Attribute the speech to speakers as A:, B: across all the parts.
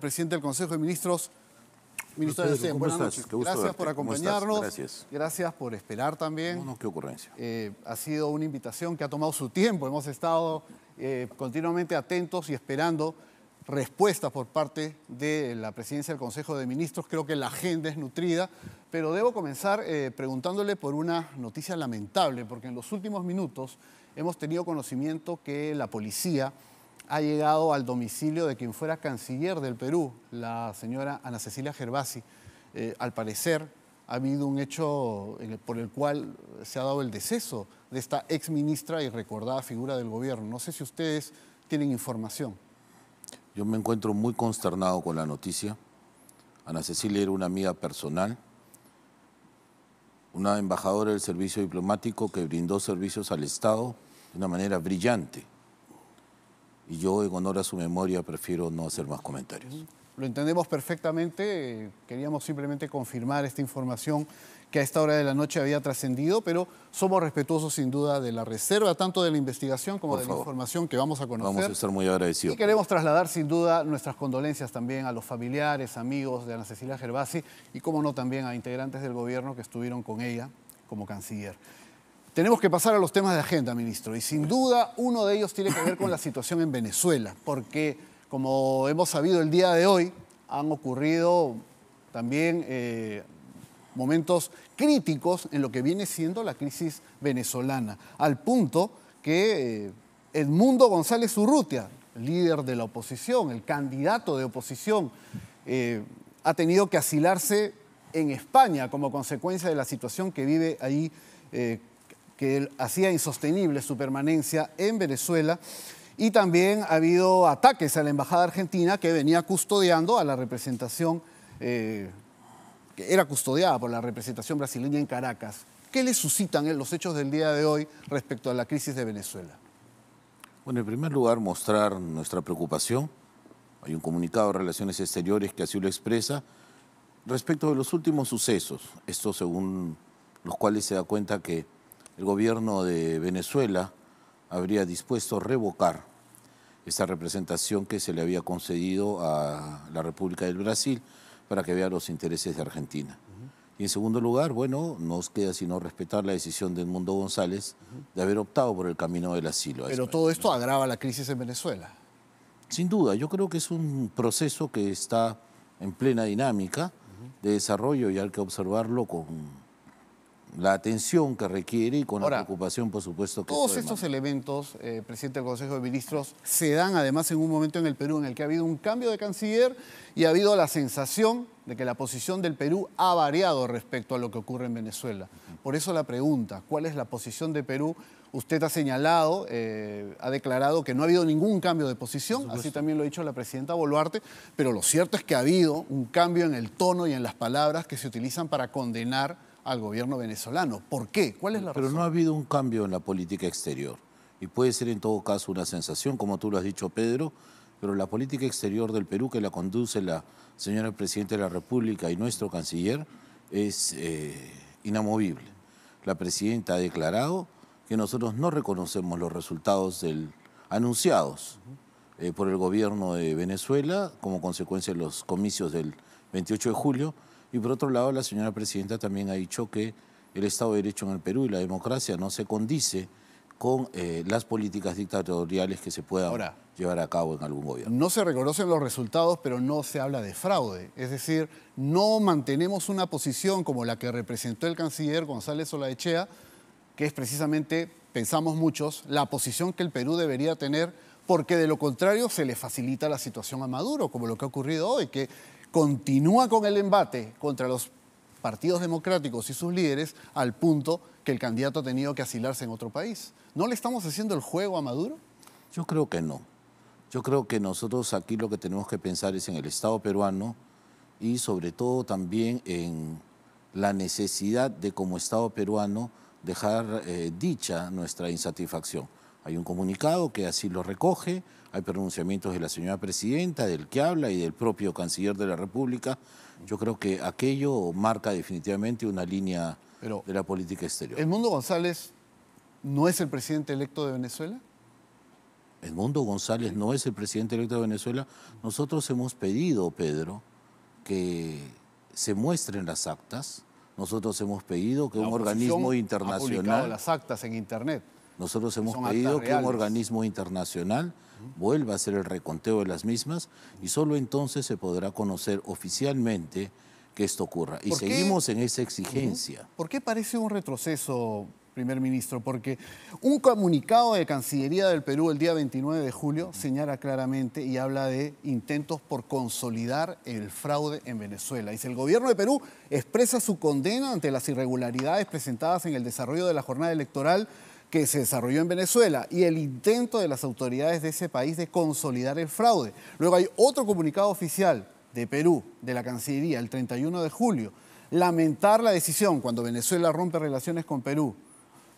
A: presidente del Consejo de Ministros. Ministro buenas noches. Gracias por acompañarnos. Gracias. por esperar también. No, qué ocurrencia. Eh, ha sido una invitación que ha tomado su tiempo. Hemos estado eh, continuamente atentos y esperando respuestas por parte de la presidencia del Consejo de Ministros. Creo que la agenda es nutrida, pero debo comenzar eh, preguntándole por una noticia lamentable, porque en los últimos minutos hemos tenido conocimiento que la policía ha llegado al domicilio de quien fuera canciller del Perú, la señora Ana Cecilia Gervasi. Eh, al parecer ha habido un hecho eh, por el cual se ha dado el deceso de esta ex ministra y recordada figura del gobierno. No sé si ustedes tienen información.
B: Yo me encuentro muy consternado con la noticia. Ana Cecilia era una amiga personal, una embajadora del servicio diplomático que brindó servicios al Estado de una manera brillante. Y yo, en honor a su memoria, prefiero no hacer más comentarios.
A: Lo entendemos perfectamente. Queríamos simplemente confirmar esta información que a esta hora de la noche había trascendido, pero somos respetuosos sin duda de la reserva, tanto de la investigación como de la información que vamos a
B: conocer. Vamos a estar muy agradecidos. Y
A: queremos trasladar sin duda nuestras condolencias también a los familiares, amigos de Ana Cecilia Gervasi y, como no, también a integrantes del gobierno que estuvieron con ella como canciller. Tenemos que pasar a los temas de agenda, ministro, y sin duda uno de ellos tiene que ver con la situación en Venezuela, porque como hemos sabido el día de hoy, han ocurrido también eh, momentos críticos en lo que viene siendo la crisis venezolana, al punto que eh, Edmundo González Urrutia, líder de la oposición, el candidato de oposición, eh, ha tenido que asilarse en España como consecuencia de la situación que vive ahí que hacía insostenible su permanencia en Venezuela. Y también ha habido ataques a la Embajada Argentina que venía custodiando a la representación, eh, que era custodiada por la representación brasileña en Caracas. ¿Qué le suscitan los hechos del día de hoy respecto a la crisis de Venezuela?
B: Bueno, en primer lugar, mostrar nuestra preocupación. Hay un comunicado de Relaciones Exteriores que así lo expresa respecto de los últimos sucesos, esto según los cuales se da cuenta que el gobierno de Venezuela habría dispuesto revocar esa representación que se le había concedido a la República del Brasil para que vea los intereses de Argentina. Y en segundo lugar, bueno, nos queda sino respetar la decisión de Edmundo González de haber optado por el camino del asilo. Pero
A: todo esto agrava la crisis en Venezuela.
B: Sin duda, yo creo que es un proceso que está en plena dinámica de desarrollo y hay que observarlo con la atención que requiere y con la preocupación, por supuesto, que... Todos estos
A: elementos, eh, presidente del Consejo de Ministros, se dan además en un momento en el Perú en el que ha habido un cambio de canciller y ha habido la sensación de que la posición del Perú ha variado respecto a lo que ocurre en Venezuela. Por eso la pregunta, ¿cuál es la posición de Perú? Usted ha señalado, eh, ha declarado que no ha habido ningún cambio de posición, así también lo ha dicho la presidenta Boluarte, pero lo cierto es que ha habido un cambio en el tono y en las palabras que se utilizan para condenar al
B: gobierno venezolano. ¿Por qué? ¿Cuál es la razón? Pero no ha habido un cambio en la política exterior. Y puede ser en todo caso una sensación, como tú lo has dicho, Pedro, pero la política exterior del Perú que la conduce la señora Presidenta de la República y nuestro canciller es eh, inamovible. La Presidenta ha declarado que nosotros no reconocemos los resultados del, anunciados eh, por el gobierno de Venezuela como consecuencia de los comicios del 28 de julio, y por otro lado, la señora presidenta también ha dicho que el Estado de Derecho en el Perú y la democracia no se condice con eh, las políticas dictatoriales que se puedan llevar a cabo en algún gobierno.
A: No se reconocen los resultados, pero no se habla de fraude. Es decir, no mantenemos una posición como la que representó el canciller González Olaechea, que es precisamente, pensamos muchos, la posición que el Perú debería tener, porque de lo contrario se le facilita la situación a Maduro, como lo que ha ocurrido hoy, que continúa con el embate contra los partidos democráticos y sus líderes al punto que el candidato ha tenido que asilarse en otro país. ¿No le estamos haciendo el juego a
B: Maduro? Yo creo que no. Yo creo que nosotros aquí lo que tenemos que pensar es en el Estado peruano y sobre todo también en la necesidad de como Estado peruano dejar eh, dicha nuestra insatisfacción. Hay un comunicado que así lo recoge, hay pronunciamientos de la señora presidenta, del que habla y del propio canciller de la República. Yo creo que aquello marca definitivamente una línea de la política exterior.
A: ¿El mundo González no es el presidente
B: electo de Venezuela? mundo González no es el presidente electo de Venezuela. Nosotros hemos pedido, Pedro, que se muestren las actas. Nosotros hemos pedido que un organismo internacional. Ha las
A: actas en Internet.
B: Nosotros hemos pedido que un organismo internacional vuelva a hacer el reconteo de las mismas y solo entonces se podrá conocer oficialmente que esto ocurra. Y seguimos en esa exigencia.
A: ¿Por qué parece un retroceso, primer ministro? Porque un comunicado de Cancillería del Perú el día 29 de julio señala claramente y habla de intentos por consolidar el fraude en Venezuela. Dice, el gobierno de Perú expresa su condena ante las irregularidades presentadas en el desarrollo de la jornada electoral que se desarrolló en Venezuela y el intento de las autoridades de ese país de consolidar el fraude. Luego hay otro comunicado oficial de Perú, de la Cancillería, el 31 de julio, lamentar la decisión cuando Venezuela rompe relaciones con Perú.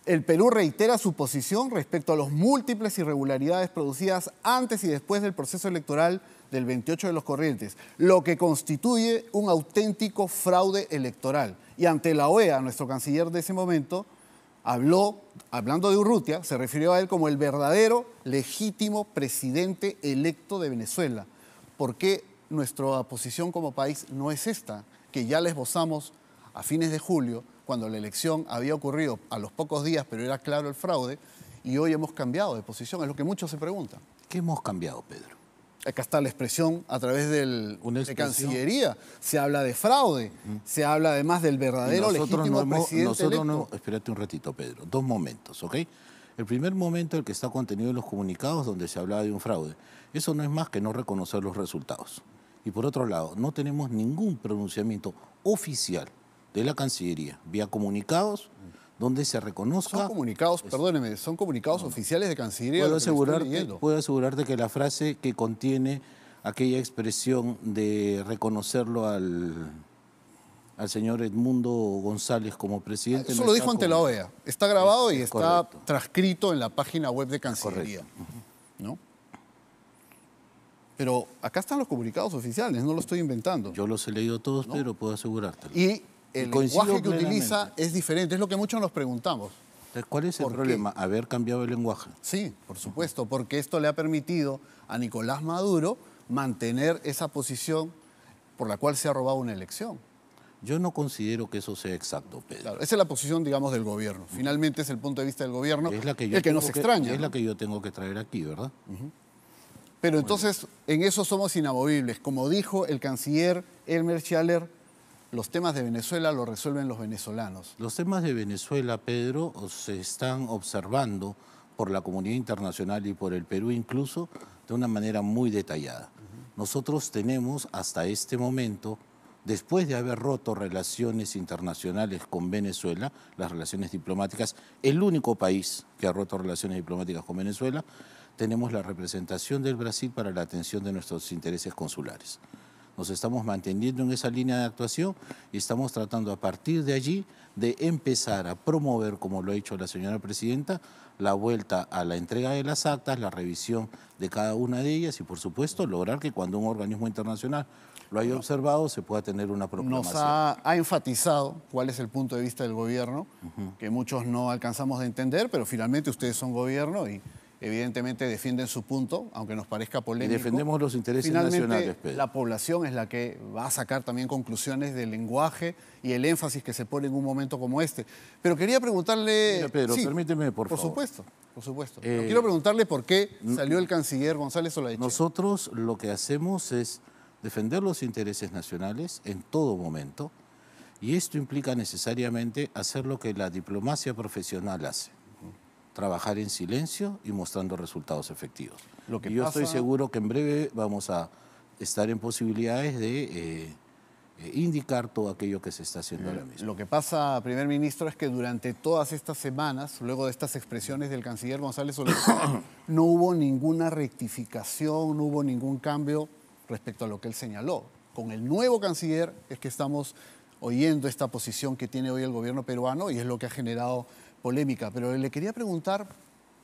A: El Perú reitera su posición respecto a las múltiples irregularidades producidas antes y después del proceso electoral del 28 de los Corrientes, lo que constituye un auténtico fraude electoral. Y ante la OEA, nuestro canciller de ese momento, habló, hablando de Urrutia, se refirió a él como el verdadero, legítimo presidente electo de Venezuela. ¿Por qué nuestra posición como país no es esta, que ya les esbozamos a fines de julio, cuando la elección había ocurrido a los pocos días, pero era claro el fraude, y hoy hemos cambiado de posición? Es lo que muchos se preguntan. ¿Qué hemos cambiado, Pedro? acá está la expresión a través del, de Cancillería. Se habla de fraude, mm. se habla además del verdadero nosotros no nosotros
B: espérate un ratito, Pedro. Dos momentos, ¿ok? El primer momento, el que está contenido en los comunicados, donde se hablaba de un fraude. Eso no es más que no reconocer los resultados. Y por otro lado, no tenemos ningún pronunciamiento oficial de la Cancillería, vía comunicados, donde se reconozca. Son comunicados, perdóneme, son comunicados oficiales de Cancillería. Puedo asegurarte, puedo asegurarte que la frase que contiene aquella expresión de reconocerlo al, al señor Edmundo González como presidente. Ah, eso lo dijo ante la OEA. Está
A: grabado y está
B: transcrito en la página web de Cancillería.
A: ¿no? Pero acá están los comunicados oficiales, no
B: lo estoy inventando. Yo los he leído todos, pero puedo asegurártelo.
A: Y el lenguaje que utiliza es diferente, es lo que muchos nos preguntamos.
B: ¿Cuál es el problema? Haber cambiado el lenguaje. Sí, por
A: supuesto, porque esto le ha permitido a Nicolás Maduro mantener esa posición por la cual se ha robado una elección. Yo no considero que eso sea exacto, Pedro. Claro, esa es la posición, digamos, del gobierno. Finalmente es el punto de vista del gobierno es la que el que nos extraña. Es la que yo tengo que traer aquí, ¿verdad? Pero entonces, en eso somos inamovibles. Como dijo el canciller Elmer Schaller, los temas de Venezuela los resuelven los venezolanos.
B: Los temas de Venezuela, Pedro, se están observando por la comunidad internacional y por el Perú incluso de una manera muy detallada. Nosotros tenemos hasta este momento, después de haber roto relaciones internacionales con Venezuela, las relaciones diplomáticas, el único país que ha roto relaciones diplomáticas con Venezuela, tenemos la representación del Brasil para la atención de nuestros intereses consulares. Nos estamos manteniendo en esa línea de actuación y estamos tratando a partir de allí de empezar a promover, como lo ha hecho la señora presidenta, la vuelta a la entrega de las actas, la revisión de cada una de ellas y, por supuesto, lograr que cuando un organismo internacional lo haya observado se pueda tener una proclamación. Nos ha,
A: enfatizado cuál es el punto de vista del gobierno, que muchos no alcanzamos de entender, pero finalmente ustedes son gobierno y evidentemente defienden su punto, aunque nos parezca polémico. Y defendemos los intereses nacionales. Pedro. La población es la que va a sacar también conclusiones del lenguaje y el énfasis que se pone en un momento como este. Pero quería preguntarle... Pero Pedro, permíteme, por, favor. Por supuesto, por supuesto. Eh, quiero preguntarle por
B: qué salió el canciller González Olaechea. Nosotros lo que hacemos es defender los intereses nacionales en todo momento y esto implica necesariamente hacer lo que la diplomacia profesional hace trabajar en silencio y mostrando resultados efectivos. Lo que y yo estoy seguro que en breve vamos a estar en posibilidades de eh, eh, indicar todo aquello que se está haciendo ahora mismo. Lo que pasa, primer ministro,
A: es que durante todas estas semanas, luego de estas expresiones del canciller González no hubo ninguna rectificación, no hubo ningún cambio respecto a lo que él señaló. Con el nuevo canciller es que estamos oyendo esta posición que tiene hoy el gobierno peruano y es lo que ha generado polémica, pero le quería preguntar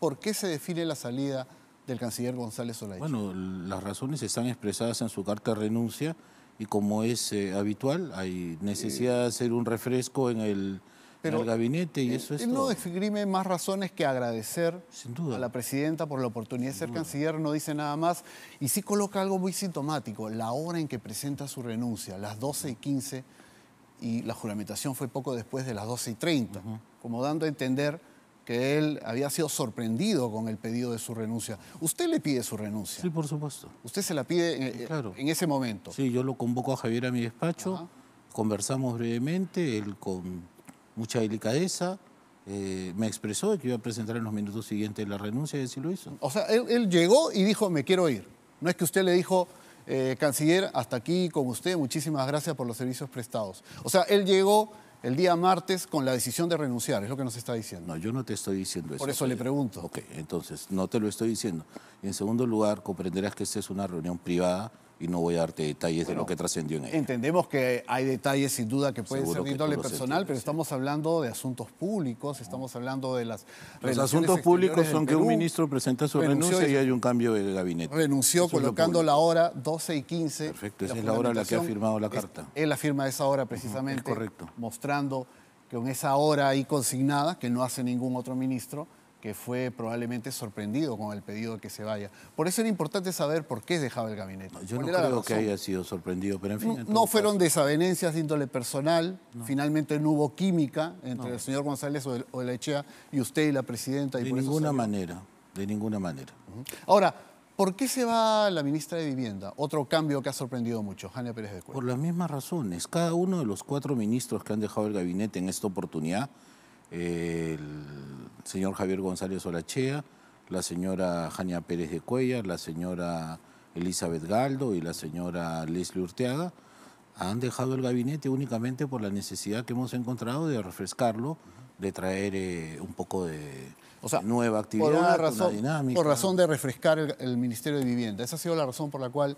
A: por qué se define la salida del canciller González Solá.
B: Bueno, las razones están expresadas en su carta de renuncia y como es eh, habitual, hay necesidad de hacer un refresco en el, gabinete y eso es. Él no
A: define más razones que agradecer a la presidenta por la oportunidad de ser canciller, no dice nada más. Y sí coloca algo muy sintomático: la hora en que presenta su renuncia, las 12 y 15 y la juramentación fue poco después de las 12 y 30, como dando a entender que él había sido sorprendido con el pedido de su renuncia. ¿Usted le pide su renuncia? Sí, por supuesto.
B: ¿Usted se la pide en, en ese momento? Sí, yo lo convoco a Javier a mi despacho, conversamos brevemente, él con mucha delicadeza, eh, me expresó que iba a presentar en los minutos siguientes la renuncia y así lo hizo. O sea, él, llegó y dijo, me quiero ir. No es que usted le dijo, eh, canciller, hasta aquí
A: con usted, muchísimas gracias por los servicios prestados. O sea, él llegó el día martes con la decisión de renunciar, es lo que nos está diciendo. No, yo no te estoy diciendo eso. Por eso le eh,
B: pregunto. Ok, entonces no te lo estoy diciendo. En segundo lugar, comprenderás que esta es una reunión privada y no voy a darte detalles de lo que trascendió en
A: ella. Entendemos que hay detalles sin duda que pueden ser de índole personal, pero estamos hablando de asuntos públicos, estamos hablando de las Los asuntos públicos son que un ministro presenta su renuncia y hay
B: un cambio de gabinete. Renunció colocando la
A: hora 12 y 15.
B: Perfecto, esa es la hora en la que ha firmado la carta.
A: Es, él la firma esa hora precisamente, mostrando que con esa hora ahí consignada, que no hace ningún otro ministro, que fue probablemente sorprendido con el
B: pedido de que se vaya.
A: Por eso era importante saber por qué dejaba el gabinete. yo no creo que haya
B: sido sorprendido, pero en fin. no,
A: fueron desavenencias de índole personal, finalmente no hubo química entre el señor González o la Echea y usted y la presidenta. de ninguna manera, de ninguna manera. Ahora, ¿por qué se va la ministra de Vivienda? Otro cambio que ha sorprendido mucho, Jania Pérez de
B: Por las mismas razones. Cada uno de los cuatro ministros que han dejado el gabinete en esta oportunidad el señor Javier González Olachea, la señora Jania Pérez de Cuellar, la señora Elizabeth Galdo y la señora Leslie Urteaga han dejado el gabinete únicamente por la necesidad que hemos encontrado de refrescarlo, de traer eh, un poco de nueva actividad, por dinámica. Por razón
A: de refrescar el Ministerio de Vivienda. Esa ha sido la razón por la cual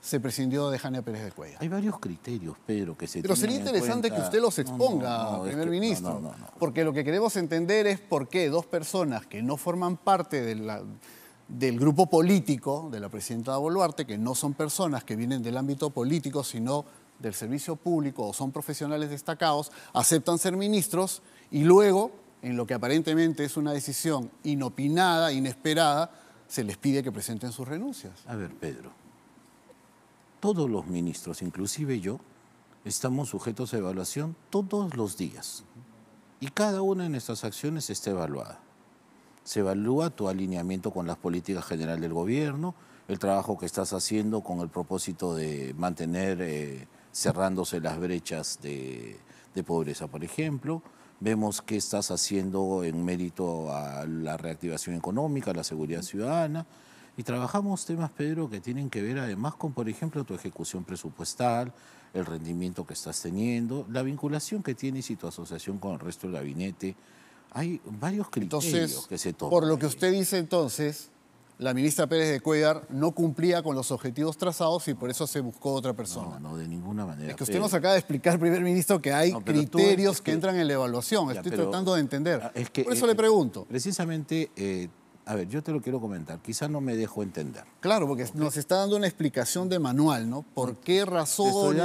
A: se prescindió de Jania Pérez de
B: Cuellar. Hay varios criterios, Pedro, que se Pero sería interesante que usted los exponga, primer ministro.
A: Porque lo que queremos entender es por qué dos personas que no forman parte del grupo político de la presidenta de Boluarte, que no son personas que vienen del ámbito político, sino del servicio público o son profesionales destacados, aceptan ser ministros y luego, en lo que aparentemente es una decisión inopinada, inesperada,
B: se les pide que presenten sus renuncias. A ver, Pedro, todos los ministros, inclusive yo, estamos sujetos a evaluación todos los días. Y cada una de nuestras acciones está evaluada. Se evalúa tu alineamiento con las políticas generales del gobierno, el trabajo que estás haciendo con el propósito de mantener eh, cerrándose las brechas de, de pobreza, por ejemplo. Vemos qué estás haciendo en mérito a la reactivación económica, a la seguridad ciudadana. Y trabajamos temas, Pedro, que tienen que ver además con, por ejemplo, tu ejecución presupuestal, el rendimiento que estás teniendo, la vinculación que tienes y tu asociación con el resto del gabinete. Hay varios criterios que se toman. Por lo que usted dice entonces,
A: la ministra Pérez de Cuellar no cumplía con los objetivos trazados y por eso se buscó otra persona.
B: No, no, de ninguna manera. Es que usted nos
A: acaba de explicar, primer ministro, que hay criterios que...
B: entran en la evaluación. Estoy tratando de entender. por eso le pregunto. Precisamente eh, a ver, yo te lo quiero comentar,
A: quizás no me dejo entender. Claro, porque nos está dando una explicación de manual, ¿no? ¿Por qué razón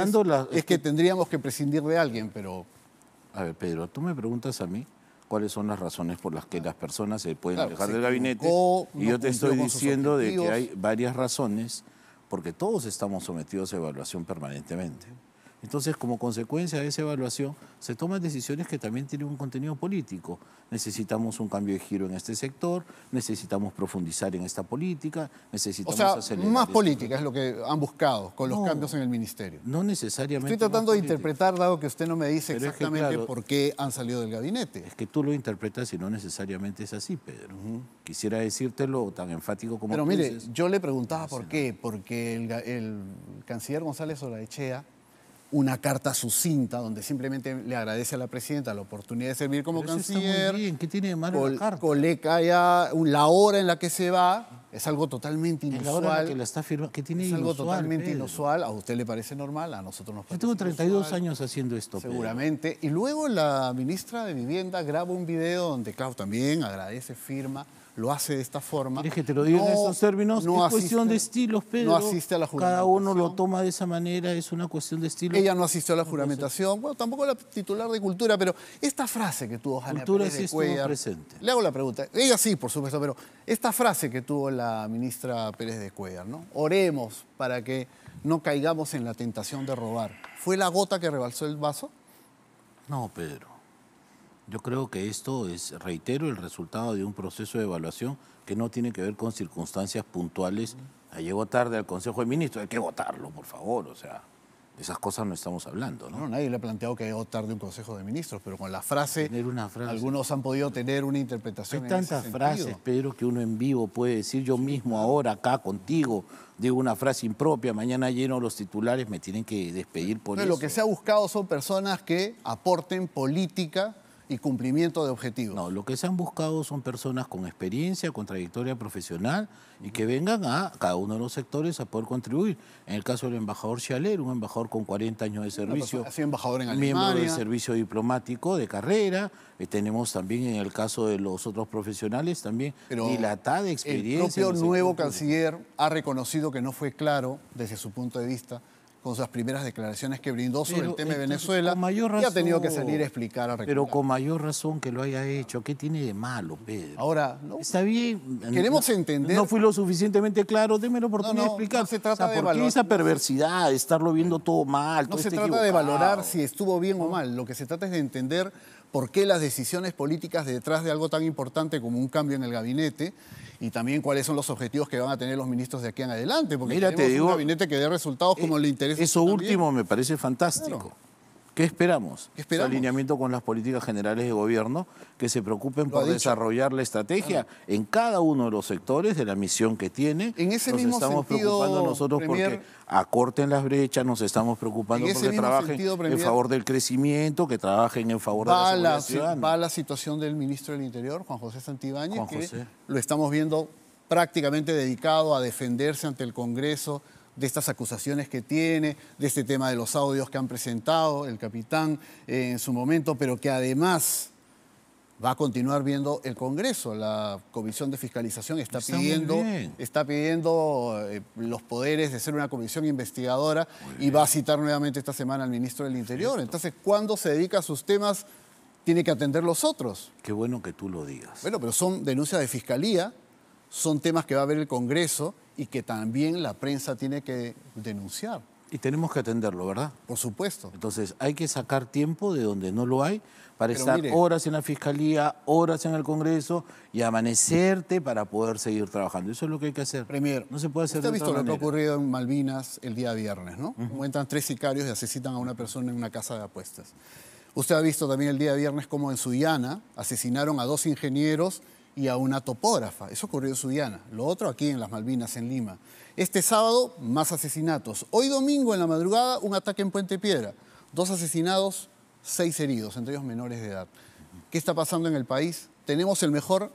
A: es que tendríamos que prescindir de alguien? Pero.
B: A ver, Pedro, tú me preguntas a mí cuáles son las razones por las que las personas se pueden alejar dejar del gabinete. y yo te estoy diciendo de que hay varias razones, porque todos estamos sometidos a evaluación permanentemente. Entonces, como consecuencia de esa evaluación, se toman decisiones que también tienen un contenido político. Necesitamos un cambio de giro en este sector, necesitamos profundizar en esta política, necesitamos o Más política
A: es lo que han buscado con los cambios
B: en el ministerio. No necesariamente. Estoy tratando de interpretar,
A: dado que usted no me dice exactamente por
B: qué han salido del gabinete. Es que tú lo interpretas y no necesariamente es así, Pedro. Quisiera decírtelo tan enfático como Pero mire,
A: yo le preguntaba por qué, porque el, el canciller González Olaechea una carta sucinta donde simplemente le agradece a la presidenta la oportunidad de servir como canciller. Bien. ¿Qué tiene de malo la carta? la hora en la que se va es algo totalmente inusual. que la está que tiene algo totalmente inusual. A usted le parece normal, a nosotros nos parece. Yo tengo 32 años haciendo esto. Seguramente. Y luego la ministra de Vivienda graba un video donde, claro, también agradece, firma lo hace de esta forma. Es que te lo digo en esos términos, no es cuestión de estilos, Pedro. No asiste a la juramentación. Cada
B: uno lo toma de esa manera, es
A: una cuestión de estilo. Ella no asistió a la juramentación, bueno, tampoco la titular de Cultura, pero esta frase que tuvo Jania Cultura Pérez de Cuellar, presente. Le hago la pregunta, ella sí, por supuesto, pero esta frase que tuvo la ministra Pérez de Cuellar, ¿no? Oremos para que no caigamos en la tentación de robar. ¿Fue la gota que rebalsó el vaso?
B: No, Pedro. Yo creo que esto es, reitero, el resultado de un proceso de evaluación que no tiene que ver con circunstancias puntuales. Ah, llegó tarde al Consejo de Ministros, hay que votarlo, por favor, o sea, esas cosas no estamos hablando, ¿no?
A: nadie le ha planteado que llegó tarde un Consejo de Ministros, pero con la frase, algunos han podido tener una interpretación. Hay tantas frases,
B: Pedro, que uno en vivo puede decir yo mismo ahora acá contigo, digo una frase impropia, mañana lleno los titulares, me tienen que despedir por no, eso. Lo que
A: se ha buscado son personas que aporten política y
B: cumplimiento de objetivos. No, lo que se han buscado son personas con experiencia, con trayectoria profesional y que vengan a cada uno de los sectores a poder contribuir. En el caso del embajador Chaler, un embajador con 40 años de servicio, embajador en miembro del servicio diplomático de carrera. Eh, tenemos también en el caso de los otros profesionales también dilatada experiencia. El propio nuevo
A: canciller ha reconocido que no fue claro desde su punto de vista con sus primeras
B: declaraciones que brindó sobre el tema de Venezuela y ha tenido que salir a explicar Pero con mayor razón que lo haya hecho. ¿Qué tiene de malo, Pedro? Ahora, ¿no? Está bien. Queremos entender. No fui lo suficientemente claro, déme la oportunidad de explicar. No se trata de ¿Por esa perversidad, estarlo viendo
A: todo mal? No se este trata de valorar si estuvo bien o mal. Lo que se trata es de entender por qué las decisiones políticas detrás de algo tan importante como un cambio en el gabinete y también cuáles son los objetivos que van a tener los ministros de aquí en adelante, porque Mira, te digo, un
B: gabinete que dé resultados como eh, le interesa. Eso último me parece fantástico. ¿Qué esperamos? Alineamiento con las políticas generales de gobierno que se preocupen por desarrollar la estrategia en cada uno de los sectores de la misión que tiene. En ese nos estamos preocupando nosotros porque acorten las brechas, nos estamos preocupando porque trabajen en favor del crecimiento, que trabajen en favor de la seguridad Va
A: la situación del ministro del Interior, Juan José Santibáñez, que
B: lo estamos viendo prácticamente
A: dedicado a defenderse ante el Congreso de estas acusaciones que tiene, de este tema de los audios que han presentado el capitán eh, en su momento, pero que además va a continuar viendo el Congreso. La Comisión de Fiscalización está, pidiendo, está pidiendo eh, los poderes de ser una comisión investigadora y va a citar nuevamente esta semana al ministro del Interior. Entonces, cuando se dedica a sus temas, tiene que atender los otros. Qué bueno que tú lo digas. Bueno, pero son denuncias de fiscalía son temas que va a ver el Congreso y que también la prensa tiene que denunciar. Y tenemos que atenderlo,
B: ¿verdad? Por supuesto. Entonces, hay que sacar tiempo de donde no lo hay para estar horas en la Fiscalía, horas en el Congreso y amanecerte para poder seguir trabajando. Eso es lo que hay que hacer. Premier, no se puede hacer usted ha visto lo que ha ocurrido
A: en Malvinas el día viernes, ¿no? cuentan tres sicarios y asesinan a una persona en una casa de apuestas. Usted ha visto también el día viernes cómo en Sullana asesinaron a dos ingenieros y a una topógrafa. Eso ocurrió en Sudiana. Lo otro aquí en las Malvinas, en Lima. Este sábado, más asesinatos. Hoy domingo, en la madrugada, un ataque en Puente Piedra. Dos asesinados, seis heridos, entre ellos menores de edad. ¿Qué está pasando en el país? ¿Tenemos el mejor,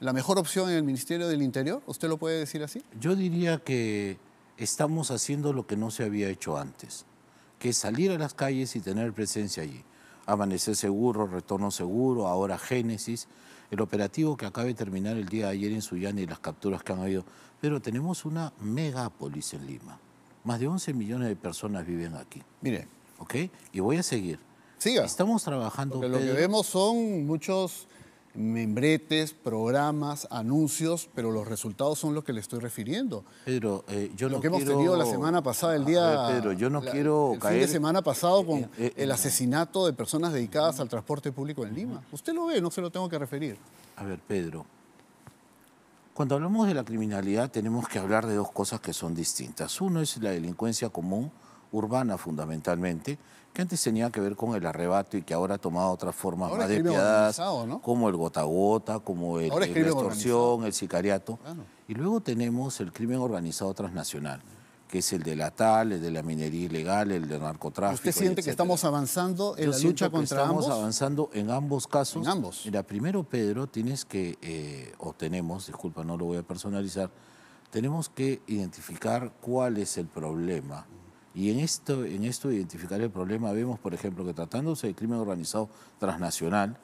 A: la mejor opción en el Ministerio del Interior? ¿Usted
B: lo puede decir así? Yo diría que estamos haciendo lo que no se había hecho antes, que salir a las calles y tener presencia allí. Amanecer seguro, retorno seguro, ahora Génesis el operativo que acaba de terminar el día de ayer en Suyana y las capturas que han habido, pero tenemos una megápolis en Lima. Más de 11 millones de personas viven aquí. Mire. ¿Ok? Y voy a seguir. Siga. Estamos trabajando... Pero lo que vemos son
A: muchos membretes, programas, anuncios, pero los resultados son los que le estoy refiriendo.
B: Pedro, eh, yo lo que hemos tenido la semana pasada, el día, Pero Pedro, yo no quiero caer... semana
A: pasado eh, con eh, el asesinato de personas dedicadas al transporte público en Lima. Usted lo ve, no se lo tengo que referir.
B: A ver, Pedro, cuando hablamos de la criminalidad tenemos que hablar de dos cosas que son distintas. Uno es la delincuencia común urbana fundamentalmente que antes tenía que ver con el arrebato y que ahora ha tomado otras formas más despiadadas, como el gota gota, como el, la extorsión, el sicariato. Y luego tenemos el crimen organizado transnacional, que es el de la tal, el de la minería ilegal, el de narcotráfico. ¿Usted siente que
A: estamos avanzando en la lucha contra ambos? Estamos
B: avanzando en ambos casos. En ambos. Mira, primero, Pedro, tienes que, eh, o tenemos, disculpa, no lo voy a personalizar, tenemos que identificar cuál es el problema y en esto, en esto de identificar el problema vemos, por ejemplo, que tratándose de crimen organizado transnacional,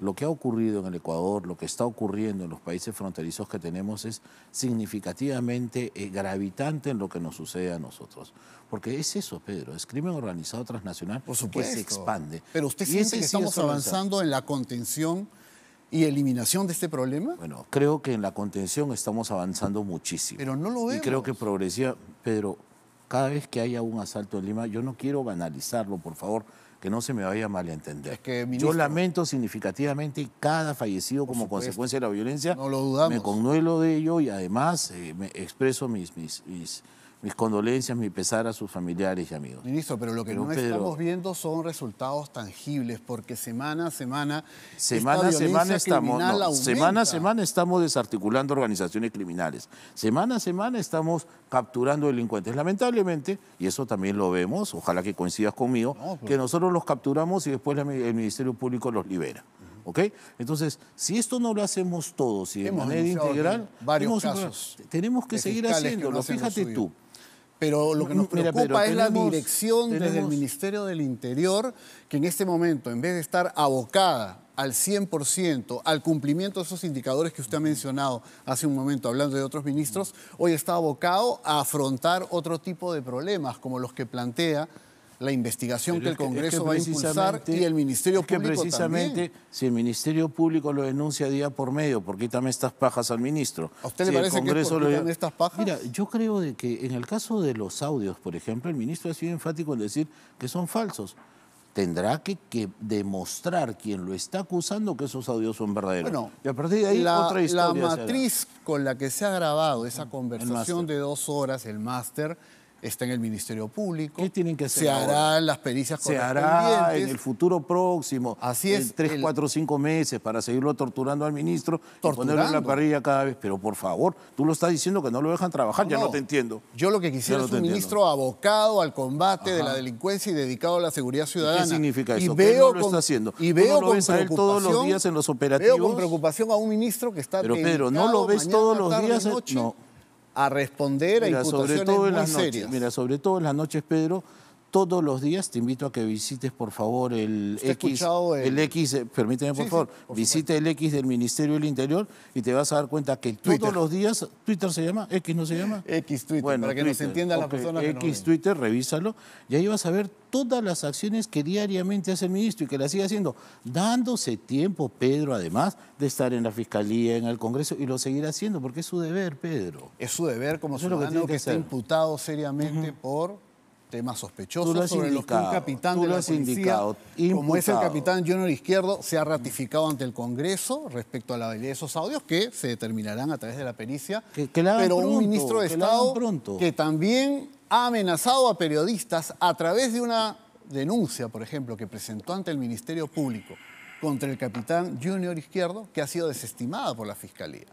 B: lo que ha ocurrido en el Ecuador, lo que está ocurriendo en los países fronterizos que tenemos es significativamente eh, gravitante en lo que nos sucede a nosotros. Porque es eso, Pedro, es crimen organizado transnacional por supuesto. que se expande. Pero usted siente que estamos avanzando en la contención y eliminación de este problema? Bueno, creo que en la contención estamos avanzando muchísimo. Pero no lo veo. Y creo que progresía... Pedro, cada vez que haya un asalto en Lima, yo no quiero banalizarlo, por favor, que no se me vaya mal a entender. yo lamento significativamente cada fallecido como consecuencia de la violencia. No lo dudamos. Me conduelo de ello y además eh, expreso mis, mis mis condolencias, mi pesar a sus familiares y amigos.
A: Ministro, pero lo que no estamos viendo son resultados tangibles, porque semana a semana. Semana a semana estamos. semana
B: a semana estamos desarticulando organizaciones criminales. Semana a semana estamos capturando delincuentes. Lamentablemente, y eso también lo vemos, ojalá que coincidas conmigo, que nosotros los capturamos y después el Ministerio Público los libera. ¿ok? Entonces, si esto no lo hacemos todos y de manera integral, tenemos, que seguir haciéndolo. Fíjate tú, pero lo que nos preocupa es la dirección del desde el
A: Ministerio del Interior, que en este momento, en vez de estar abocada al 100%, al cumplimiento de esos indicadores que usted ha mencionado hace un momento hablando de otros ministros, hoy está abocado a afrontar otro tipo de problemas como los que plantea
B: la investigación que el Congreso va a impulsar y el Ministerio que Público precisamente si el Ministerio Público lo denuncia día por medio, ¿por también estas pajas al ministro? ¿A usted le parece el Congreso que lo... estas pajas? Mira, yo creo de que en el caso de los audios, por ejemplo, el ministro ha sido enfático en decir que son falsos tendrá que, demostrar quien lo está acusando que esos audios son verdaderos. Bueno, y a partir de ahí la, otra historia. La matriz con la que se ha grabado
A: esa conversación de dos horas, el máster, está en el Ministerio Público. ¿Qué tienen que hacer? Se harán las pericias se Se hará en el
B: futuro próximo. Así es. En tres, cuatro, cinco meses para seguirlo torturando al ministro torturando. ponerle en la parrilla cada vez. Pero por favor, tú lo estás diciendo que no lo dejan trabajar, ya no, te entiendo. Yo lo que quisiera es un ministro
A: abocado al combate de la delincuencia y dedicado a la seguridad ciudadana. ¿Qué significa eso? Y veo ¿Qué lo está haciendo? Y veo con todos los días en los operativos. con preocupación a un ministro que está Pero Pedro, ¿no lo ves todos los días? No a responder a imputaciones sobre muy serias.
B: mira, sobre todo en las noches, Pedro, todos los días. Te invito a que visites, por favor, el X. El... el... X, eh, permíteme, por favor, visite el X del Ministerio del Interior y te vas a dar cuenta que todos los días, Twitter se llama, X no se llama. X Twitter, para que nos entienda la persona. X que X Twitter, revísalo, y ahí vas a ver todas las acciones que diariamente hace el ministro y que la sigue haciendo, dándose tiempo, Pedro, además, de estar en la Fiscalía, en el Congreso, y lo seguirá haciendo, porque es su deber, Pedro. Es su deber como ciudadano que, está imputado seriamente por temas sospechosos sobre los que un capitán de la como es el
A: capitán Junior Izquierdo, se ha ratificado ante el Congreso respecto a la validez de esos audios que se determinarán a través de la pericia. pero un ministro de Estado que también ha amenazado a periodistas a través de una denuncia, por ejemplo, que presentó ante el Ministerio Público contra el capitán Junior Izquierdo, que ha sido desestimada por la Fiscalía.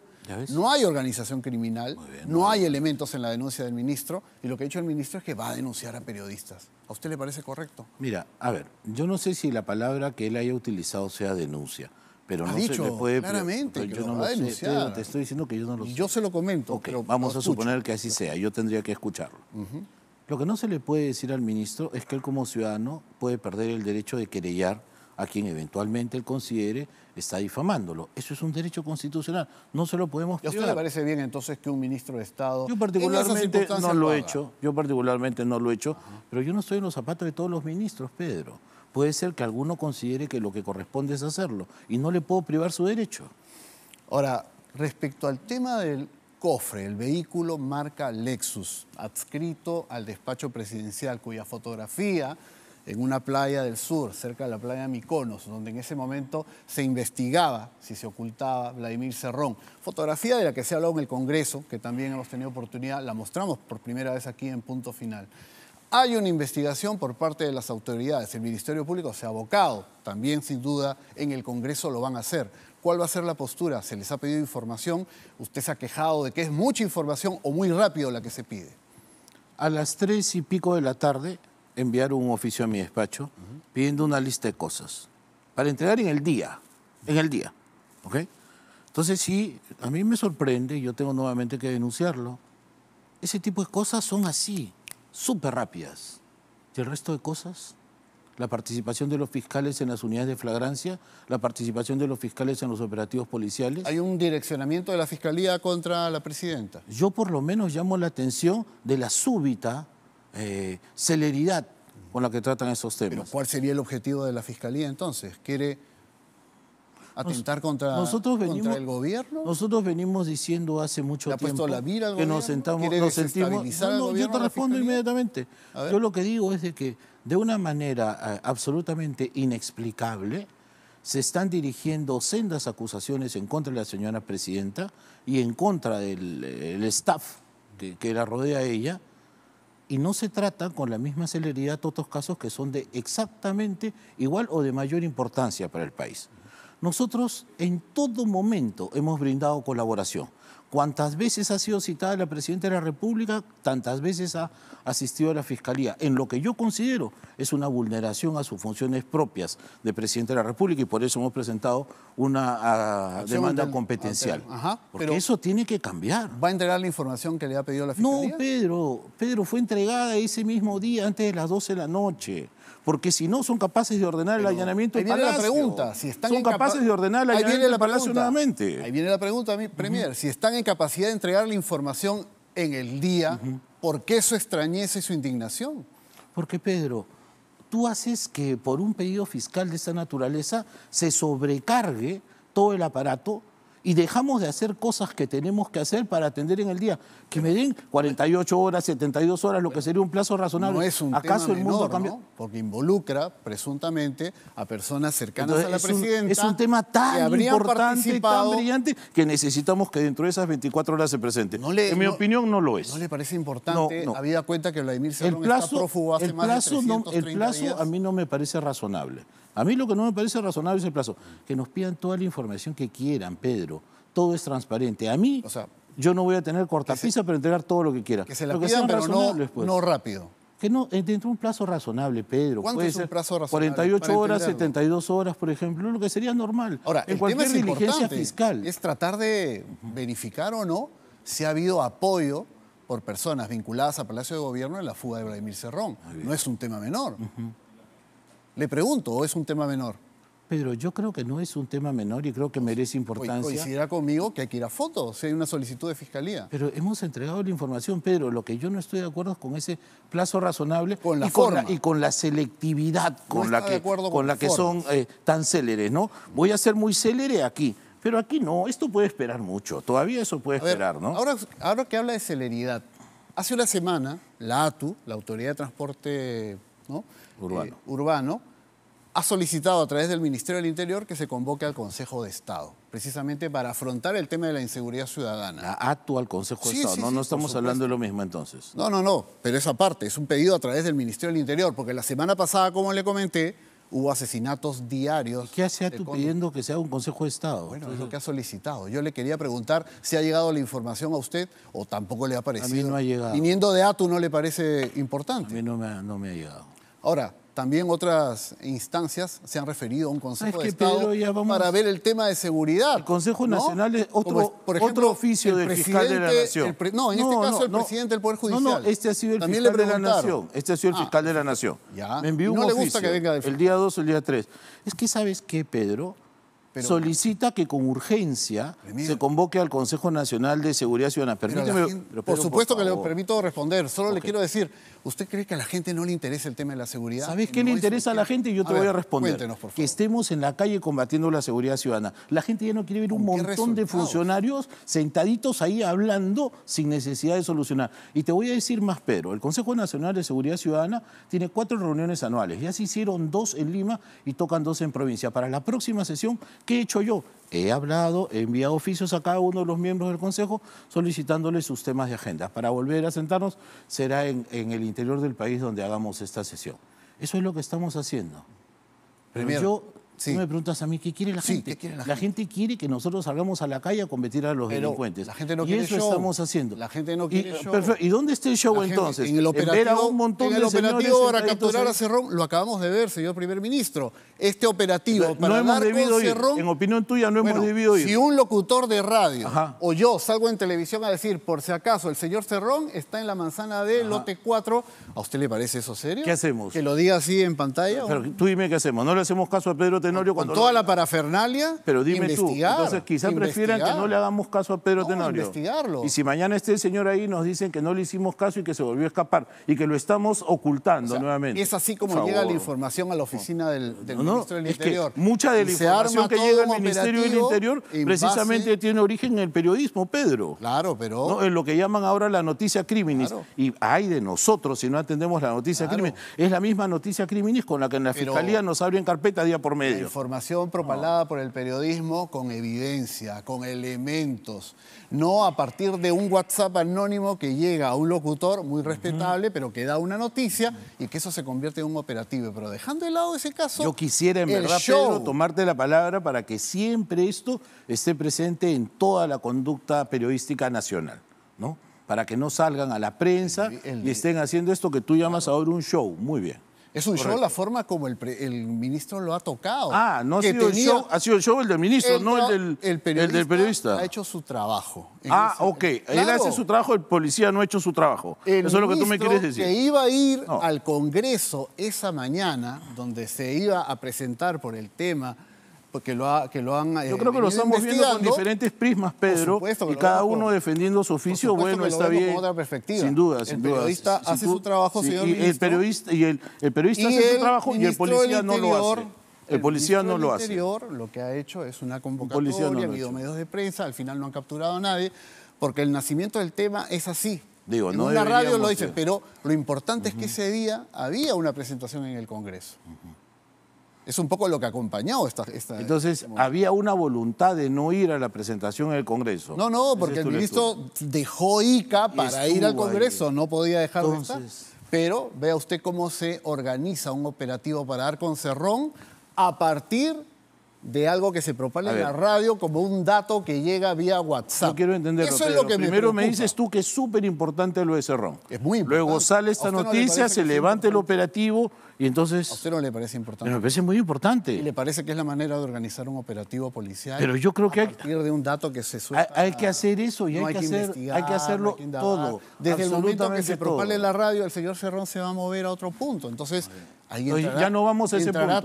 A: No hay organización criminal, no hay elementos en la denuncia del ministro y lo que ha dicho el ministro es que va a denunciar a periodistas. ¿A usted le parece correcto?
B: Mira, a ver, yo no sé si la palabra que él haya utilizado sea denuncia, pero no se le puede claramente yo no lo a denunciar. Te, estoy diciendo que yo no lo Yo se lo comento. vamos a suponer que así sea, yo tendría que escucharlo. Lo que no se le puede decir al ministro es que él como ciudadano puede perder el derecho de querellar a quien eventualmente él considere está difamándolo. Eso es un derecho constitucional, no se lo podemos privar. a usted le parece bien entonces que un
A: ministro de Estado... Yo particularmente no lo he hecho,
B: yo particularmente no lo he hecho, pero yo no estoy en los zapatos de todos los ministros, Pedro. Puede ser que alguno considere que lo que corresponde es hacerlo y no le puedo privar su derecho. Ahora, respecto al tema del cofre, el
A: vehículo marca Lexus, adscrito al despacho presidencial cuya fotografía en una playa del sur, cerca de la playa Miconos, donde en ese momento se investigaba si se ocultaba Vladimir Cerrón. Fotografía de la que se ha hablado en el Congreso, que también hemos tenido oportunidad, la mostramos por primera vez aquí en Punto Final. Hay una investigación por parte de las autoridades, el Ministerio Público se ha abocado, también sin duda en el Congreso lo van a hacer. ¿Cuál va a ser la postura? Se les ha pedido información, usted se ha quejado de que es mucha
B: información o muy rápido la que se pide. A las tres y pico de la tarde enviar un oficio a mi despacho pidiendo una lista de cosas para entregar en el día, en el día, ¿ok? Entonces sí, a mí me sorprende, yo tengo nuevamente que denunciarlo, ese tipo de cosas son así, súper rápidas. Y el resto de cosas, la participación de los fiscales en las unidades de flagrancia, la participación de los fiscales en los operativos policiales. Hay un direccionamiento de la fiscalía contra la presidenta. Yo por lo menos llamo la atención de la súbita eh, celeridad con la que tratan esos temas. ¿Cuál sería el objetivo de la Fiscalía entonces? ¿Quiere
A: atentar contra,
B: el gobierno? Nosotros venimos diciendo hace mucho tiempo que nos sentamos, nos sentimos. No, yo te respondo inmediatamente. Yo lo que digo es de que de una manera eh, absolutamente inexplicable se están dirigiendo sendas acusaciones en contra de la señora presidenta y en contra del eh, staff que, que la rodea a ella y no se trata con la misma celeridad otros casos que son de exactamente igual o de mayor importancia para el país. Nosotros en todo momento hemos brindado colaboración. Cuántas veces ha sido citada la Presidenta de la República, tantas veces ha asistido a la Fiscalía, en lo que yo considero es una vulneración a sus funciones propias de Presidenta de la República y por eso hemos presentado una ah, demanda competencial. porque eso tiene que cambiar. ¿Va a entregar la información que le ha pedido la Fiscalía? No, Pedro, Pedro, fue entregada ese mismo día, antes de las 12 de la noche porque si no son capaces de ordenar el allanamiento ahí viene la pregunta, si están capaces de ordenar el ahí allanamiento nuevamente. Ahí
A: viene la pregunta, Premier, si están en capacidad de entregar la información en el día, ¿por qué su extrañeza y su indignación? Porque Pedro,
B: tú haces que por un pedido fiscal de esa naturaleza se sobrecargue todo el aparato y dejamos de hacer cosas que tenemos que hacer para atender en el día. Que me den 48 horas, 72 horas, lo que sería un plazo razonable. No es un ¿Acaso el mundo cambia?
A: Porque involucra presuntamente a personas cercanas a la es presidenta. Un, es un tema tan importante, tan
B: brillante, que necesitamos que dentro de esas 24 horas se presente. en mi opinión, no lo es. ¿No le
A: parece importante, Había cuenta que Vladimir se el plazo, está prófugo hace el plazo, más de El plazo
B: a mí no me parece razonable. A mí lo que no me parece razonable es el plazo. Que nos pidan toda la información que quieran, Pedro todo es transparente. A mí, o sea, yo no voy a tener cortapisa para entregar todo lo que quiera. Que se la pidan, pero no, pues. no rápido. Que no, eh, dentro de un plazo razonable, Pedro. ¿Cuánto es un plazo razonable? 48 horas, 72 horas, por ejemplo, lo que sería normal. Ahora, en el cualquier diligencia fiscal. Es
A: tratar de verificar o no si ha habido apoyo por personas vinculadas a Palacio de Gobierno en la fuga de Vladimir Cerrón. No es un tema menor.
B: Le pregunto, ¿o es un tema menor? Pedro, yo creo que no es un tema menor y creo que merece importancia. Coincidirá conmigo que hay que ir a fotos, si hay una solicitud de fiscalía. Pero hemos entregado la información, Pedro. Lo que yo no estoy de acuerdo es con ese plazo razonable y, Con la, y con la selectividad con la que, son eh, tan céleres, ¿no? Voy a ser muy célere aquí. Pero aquí no, esto puede esperar mucho, todavía eso puede esperar, ¿no? Ahora, que
A: habla de celeridad, hace una semana la ATU, la Autoridad de Transporte urbano eh, ha solicitado a través del Ministerio del Interior que se convoque al Consejo de Estado, precisamente para afrontar el tema de la inseguridad ciudadana. La
B: actual al Consejo de Estado, no, no estamos hablando de lo
A: mismo entonces. No, no, no, pero esa parte es un pedido a través del Ministerio del Interior, porque la semana pasada, como le comenté, hubo asesinatos diarios. ¿Qué hace ATU pidiendo que se haga un Consejo de Estado? Bueno, es lo que ha solicitado. Yo le quería preguntar si ha llegado la información a usted o tampoco le ha parecido. A mí no ha llegado. Viniendo de ATU no le parece importante. A mí no me no me ha llegado. Ahora, también otras instancias se han referido a un Consejo de Estado para ver el tema de seguridad. El Consejo Nacional es otro, por oficio del fiscal de la Nación. no, en este caso el presidente del Poder Judicial. No, no, este ha sido el fiscal de la Nación. Este ha sido el ah, fiscal de la Nación.
B: Ya. Me envió un no oficio, le gusta que venga el día 2 o el día 3. Es que, ¿sabes qué, Pedro? solicita que con urgencia se convoque al Consejo Nacional de Seguridad Ciudadana. Permítame, por supuesto que le
A: permito responder. Solo le quiero decir, ¿usted cree que a la gente no le interesa el tema de la
B: seguridad? ¿Sabes qué le interesa a la gente? Yo te voy a responder. por Que estemos en la calle combatiendo la seguridad ciudadana. La gente ya no quiere ver un montón de funcionarios sentaditos ahí hablando sin necesidad de solucionar. Y te voy a decir más, Pero El Consejo Nacional de Seguridad Ciudadana tiene cuatro reuniones anuales. Ya se hicieron dos en Lima y tocan dos en provincia. Para la próxima sesión ¿Qué he hecho yo? He hablado, he enviado oficios a cada uno de los miembros del Consejo solicitándoles sus temas de agenda. Para volver a sentarnos será en, el interior del país donde hagamos esta sesión. Eso es lo que estamos haciendo. Si No me preguntas a mí qué quiere la gente. la, gente? quiere que nosotros salgamos a la calle a competir a los delincuentes. La gente no y quiere eso estamos haciendo. La gente no quiere y, show. ¿Y dónde está el show entonces? en el operativo, el operativo para capturar a Cerrón, lo acabamos
A: de ver, señor primer ministro. Este operativo para no hemos debido En opinión tuya, no hemos debido ir. Si un locutor de radio o yo salgo en televisión a decir, por si acaso, el señor Cerrón está en la manzana de lote 4, ¿a usted le parece eso serio? ¿Qué hacemos? Que lo
B: diga así en pantalla. Pero, tú dime qué hacemos. No le hacemos caso a Pedro con toda la parafernalia, Pero dime tú, entonces quizá prefieran que no le hagamos caso a Pedro no, Tenorio. Y si mañana este señor ahí nos dicen que no le hicimos caso y que se volvió a escapar y que lo estamos ocultando nuevamente. Y Es así como llega la
A: información a la oficina del, Ministro del Interior. mucha de la información que llega al Ministerio del Interior precisamente
B: tiene origen en el periodismo, Pedro. Claro, pero... En lo que llaman ahora la noticia criminis. Y hay de nosotros si no atendemos la noticia criminis. Es la misma noticia criminis con la que en la Fiscalía nos abren carpeta día por medio
A: información propalada por el periodismo con evidencia, con elementos, no a partir de un WhatsApp anónimo que llega a un locutor muy respetable, pero que da una noticia y que eso se convierte en un
B: operativo. Pero dejando
A: de lado ese caso... Yo
B: quisiera, en verdad, Pedro, tomarte la palabra para que siempre esto esté presente en toda la conducta periodística nacional, ¿no? Para que no salgan a la prensa y estén haciendo esto que tú llamas ahora un show. Muy bien.
A: Es un show la forma como el, el, ministro lo ha tocado. Ah, no ha sido, el ha
B: sido el show el del ministro, no el del, periodista el periodista Ha hecho su trabajo. Ah, ok. Él hace su trabajo, el policía no ha hecho su trabajo. Eso es lo que tú me quieres decir. Que iba a ir al
A: Congreso esa mañana, donde se iba a presentar por el tema lo, que lo han eh, Yo creo que lo estamos viendo con diferentes
B: prismas, Pedro, y cada uno defendiendo su oficio, bueno, está bien. Otra perspectiva. Sin duda, sin duda. El periodista hace su trabajo, señor y ministro, El periodista, y el, el periodista hace su trabajo y el policía no lo hace. El, el policía no lo hace.
A: interior lo que ha hecho es una convocatoria, ha habido medios de prensa, al final no han capturado a nadie, porque el nacimiento del tema es así.
B: Digo, en no una radio lo dice, pero
A: lo importante es que ese día había una presentación en el Congreso. Es un poco lo que ha acompañado esta...
B: Entonces, este había una voluntad de no ir a la presentación en el Congreso. No, no, porque el ministro dejó ICA
A: para ir al Congreso, no podía dejar estar. Pero vea usted cómo se organiza un operativo para dar con Cerrón a partir de algo que se propaga en la radio como un dato que llega vía WhatsApp. No quiero entender. Eso lo que Primero me, dices
B: tú que es súper importante lo de Cerrón. Es muy importante. Luego sale esta noticia, se levanta el operativo y entonces... ¿A usted no le parece importante? Me parece muy importante. ¿Y le parece que es la manera de organizar un operativo policial?
A: Pero yo creo que a hay... partir de un dato que se Hay, que hacer eso y hay, que, hacerlo todo. Desde el momento en que se propale la radio, el señor Cerrón se va a mover a otro punto. Entonces...
B: Ahí ya no vamos a ese la,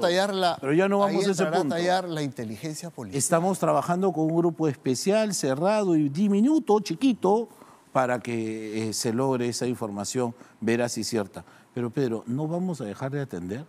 B: pero ya no vamos a inteligencia policial. Estamos trabajando con un grupo especial, cerrado y diminuto, chiquito, para que eh, se logre esa información veraz y cierta. Pero Pedro, no vamos a dejar de atender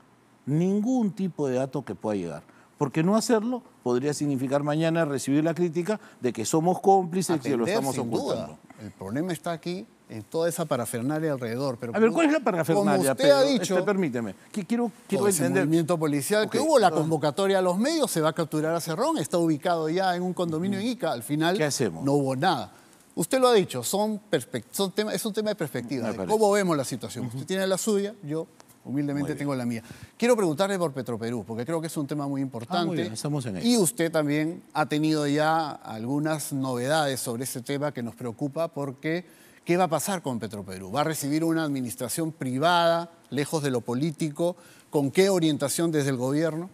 B: ningún tipo de dato que pueda llegar. Porque no hacerlo podría significar mañana recibir la crítica de que somos cómplices y que lo estamos ocultando. El problema está
A: aquí en toda esa parafernalia alrededor. Pero a ver, ¿cuál es la parafernalia? Como usted ha este, dicho, permíteme, quiero, pues, movimiento policial que hubo, la convocatoria a los medios, se va a capturar a Cerrón, está ubicado ya en un condominio en Ica, al final ¿Qué hacemos? no hubo nada. Usted lo ha dicho, son es un tema de perspectiva, cómo vemos la situación. Usted tiene la suya, yo humildemente tengo la mía. Quiero preguntarle por Petroperú, porque creo que es un tema muy importante. Ah, y usted también ha tenido ya algunas novedades sobre ese tema que nos preocupa porque ¿qué va a pasar con Petroperú? ¿Va a recibir una administración privada, lejos de lo político? ¿Con qué orientación desde el gobierno?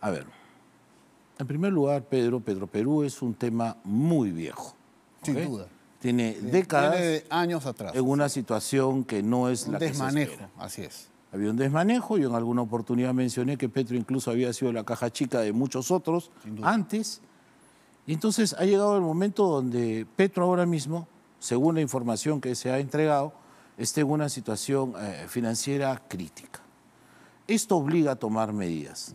B: A ver, en primer lugar, Pedro, Petroperú es un tema muy viejo sin duda. Tiene décadas.
A: años atrás.
B: En una situación que no es la desmanejo, que así es. Había un desmanejo, yo en alguna oportunidad mencioné que Petro incluso había sido la caja chica de muchos otros antes. Y entonces ha llegado el momento donde Petro ahora mismo, según la información que se ha entregado, esté en una situación eh, financiera crítica. Esto obliga a tomar medidas.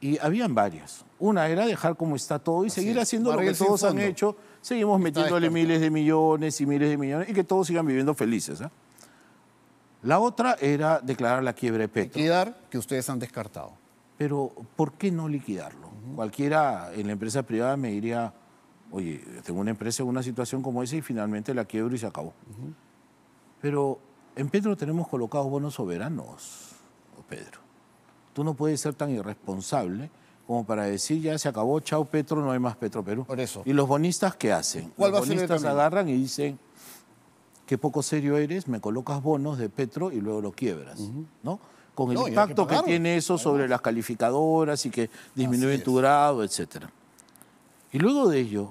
B: Y habían varias. Una era dejar como está todo y seguir haciendo lo que todos han hecho, seguimos metiéndole miles de millones y miles de millones y que todos sigan viviendo felices. ¿eh? La otra era declarar la quiebra de Petro. Liquidar, que ustedes han descartado. Pero, ¿por qué no liquidarlo? Cualquiera en la empresa privada me diría, oye, tengo una empresa en una situación como esa y finalmente la quiebro y se acabó. Pero en Petro tenemos colocados bonos soberanos, Pedro. Tú no puedes ser tan irresponsable como para decir ya se acabó, chao Petro, no hay más Petro Perú. Por eso. ¿Y los bonistas qué hacen? los bonistas agarran y dicen, qué poco serio eres, me colocas bonos de Petro y luego lo quiebras, ¿no? Con el impacto que, tiene eso sobre las calificadoras y que disminuye tu grado, etc. Y luego de ello,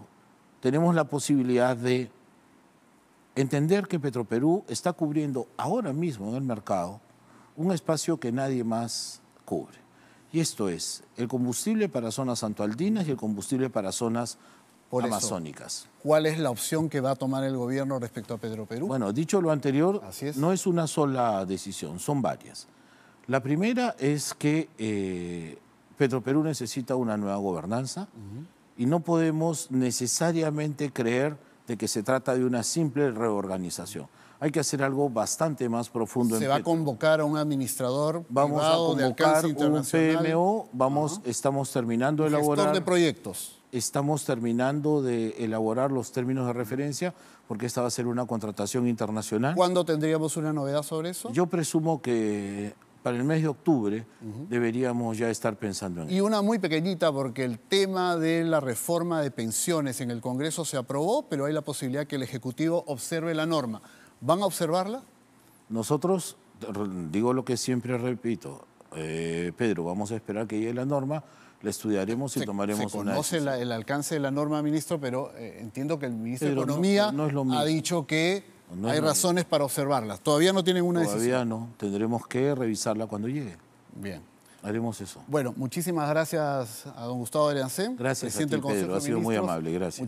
B: tenemos la posibilidad de entender que Petroperú está cubriendo ahora mismo en el mercado un espacio que nadie más cubre. Y esto es el combustible para zonas antoaldinas y el combustible para zonas amazónicas.
A: ¿Cuál es la opción que va a tomar el gobierno respecto a Pedro Perú?
B: Bueno, dicho lo anterior, no es una sola decisión, son varias. La primera es que eh, Pedro Perú necesita una nueva gobernanza y no podemos necesariamente creer de que se trata de una simple reorganización hay que hacer algo bastante más profundo. Se va a
A: convocar a un administrador vamos a convocar internacional. un
B: PMO, vamos, estamos terminando de elaborar... de proyectos. Estamos terminando de elaborar los términos de referencia porque esta va a ser una contratación internacional. ¿Cuándo tendríamos una novedad sobre eso? Yo presumo que para el mes de octubre deberíamos ya estar pensando en
A: eso. Y una muy pequeñita, porque el tema de la reforma de pensiones en el Congreso se aprobó, pero hay la posibilidad que el Ejecutivo observe
B: la norma. ¿Van a observarla? Nosotros, digo lo que siempre repito, eh, Pedro, vamos a esperar que llegue la norma, la estudiaremos y tomaremos una decisión.
A: conoce el alcance de la norma, ministro, pero eh, entiendo que el ministro de Economía
B: ha dicho que hay razones
A: para observarlas.
B: Todavía no tienen una decisión. Todavía no, tendremos que revisarla cuando llegue. Bien. Haremos eso.
A: Bueno, muchísimas gracias a don Gustavo Ariancén. Gracias, Pedro. Ha sido muy
B: amable, gracias.